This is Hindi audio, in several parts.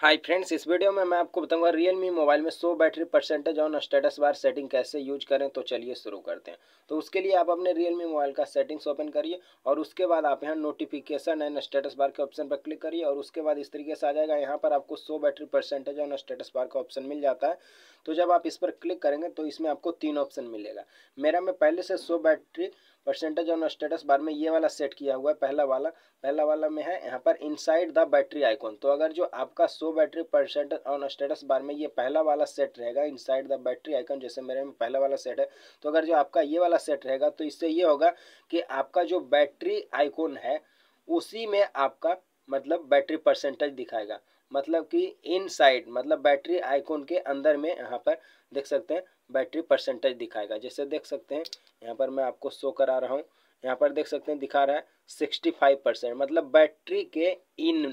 हाय फ्रेंड्स इस वीडियो में मैं आपको बताऊंगा मी मोबाइल में 100 battery percentage on status bar setting कैसे यूज करें तो चलिए शुरू करते हैं तो उसके लिए आप अपने रियल मी मोबाइल का सेटिंग्स ओपन करिए और उसके बाद आप यहाँ नोटिफिकेशन एंड स्टेटस बार के ऑप्शन पर क्लिक करिए और उसके बाद इस तरीके से आ जाएगा यहाँ पर आपको show battery percentage on status bar का ऑप्शन मिल जाता है तो जब आप इस पर क्लिक करेंगे तो इसमें आपको तीन ऑप्शन मिलेगा मेरा में पहले से show battery percentage on status bar में ये वाला सेट किया हुआ है पहला वाला पहला वाला में है यहाँ पर इनसाइड द बैटरी आइकॉन तो अगर जो आपका show battery percentage on status bar में ये पहला वाला सेट रहेगा इनसाइड द बैटरी आइकॉन जैसे मेरे में पहला वाला सेट है तो अगर जो आपका ये वाला सेट रहेगा तो इससे ये होगा कि आपका जो बैटरी आइकॉन है उसी में आपका मतलब बैटरी परसेंटेज दिखाएगा मतलब कि इनसाइड मतलब बैटरी आइकॉन के अंदर में यहाँ पर देख सकते हैं बैटरी परसेंटेज दिखाएगा जैसे देख सकते हैं यहाँ पर मैं आपको शो करा रहा हूँ यहाँ पर देख सकते हैं दिखा रहा है सिक्सटी फाइव परसेंट मतलब बैटरी के इन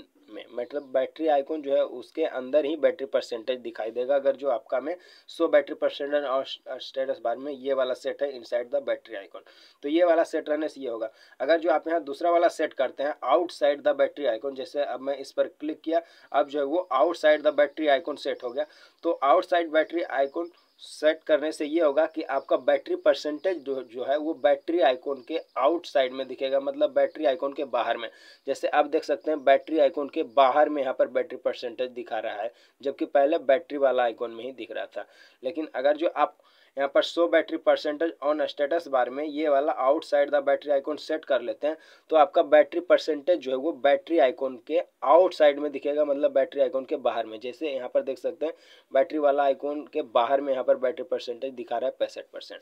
मतलब बैटरी आइकॉन जो है उसके अंदर ही बैटरी परसेंटेज दिखाई देगा अगर जो आपका में सो बैटरी परसेंटेज और स्टेटस बार में ये वाला सेट है इनसाइड द बैटरी आइकॉन तो ये वाला सेट रहने से ये होगा अगर जो आप यहाँ दूसरा वाला सेट करते हैं आउटसाइड द बैटरी आइकॉन जैसे अब मैं इस पर क्लिक किया अब जो है वो outside the battery icon set हो गया तो आउटसाइड बैटरी आइकॉन सेट करने से ये होगा कि आपका बैटरी परसेंटेज जो है वो बैटरी आइकॉन के आउटसाइड में दिखेगा मतलब बैटरी आइकॉन के बाहर में जैसे आप देख सकते हैं बैटरी आइकॉन के बाहर में यहाँ पर बैटरी परसेंटेज दिखा रहा है जबकि पहले बैटरी वाला आइकॉन में ही दिख रहा था लेकिन अगर जो आप यहाँ पर show battery percentage on status bar में ये वाला outside the battery icon set कर लेते हैं तो आपका बैटरी परसेंटेज जो है वो बैटरी आइकॉन के आउटसाइड में दिखेगा मतलब बैटरी आइकॉन के बाहर में जैसे यहाँ पर देख सकते हैं बैटरी वाला आइकॉन के बाहर में यहाँ पर बैटरी परसेंटेज दिखा रहा है पैंसठ परसेंट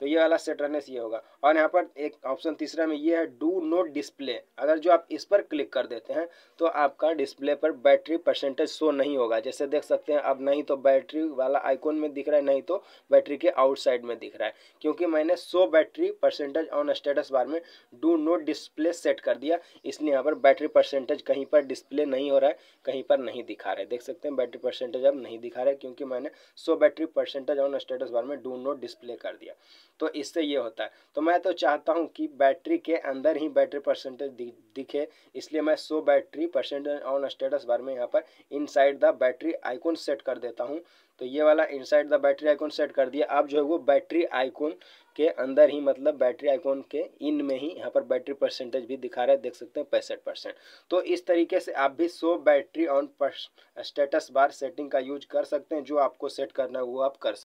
तो ये वाला सेटरनेस ये होगा और यहाँ पर एक ऑप्शन तीसरा में ये है डू नोट डिस्प्ले अगर जो आप इस पर क्लिक कर देते हैं तो आपका डिस्प्ले पर बैटरी परसेंटेज शो नहीं होगा जैसे देख सकते हैं अब नहीं तो बैटरी वाला आइकॉन में दिख रहा है नहीं तो बैटरी के आउटसाइड में दिख रहा है क्योंकि मैंने show battery percentage on status bar में डू नोट डिस्प्ले सेट कर दिया इसलिए यहाँ पर बैटरी परसेंटेज कहीं पर डिस्प्ले नहीं हो रहा है कहीं पर नहीं दिखा रहा है देख सकते हैं बैटरी परसेंटेज अब नहीं दिखा रहा है क्योंकि मैंने show battery percentage on status bar में डू नोट डिस्प्ले कर दिया तो इससे ये होता है तो मैं तो चाहता हूँ कि बैटरी के अंदर ही बैटरी परसेंटेज दिखे इसलिए मैं show battery percentage on status bar में यहाँ पर inside the battery icon set कर देता हूँ तो ये वाला inside the battery icon set कर दिया अब जो है वो बैटरी आइकॉन के अंदर ही मतलब बैटरी आइकॉन के इन में ही यहाँ पर बैटरी परसेंटेज भी दिखा रहा है देख सकते हैं पैंसठ परसेंट तो इस तरीके से आप भी show battery on status bar setting का यूज कर सकते हैं जो आपको सेट करना है वो आप कर सकते